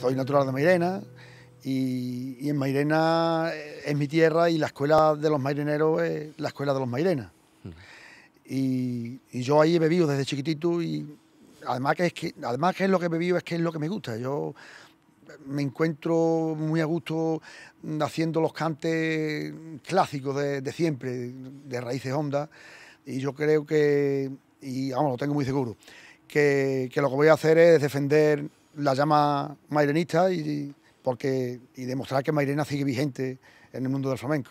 soy natural de Mairena y, en Mairena eh, es mi tierra y la escuela de los maireneros es la escuela de los Mairena. Mm. y, yo ahí he bebido desde chiquitito y además que, es que, además que es lo que he bebido es que es lo que me gusta. Yo me encuentro muy a gusto haciendo los cantes clásicos de, siempre, de raíces hondas y yo creo que, y vamos, lo tengo muy seguro, que lo que voy a hacer es defender la llama mairenista y, porque, y demostrar que Mairena sigue vigente en el mundo del flamenco.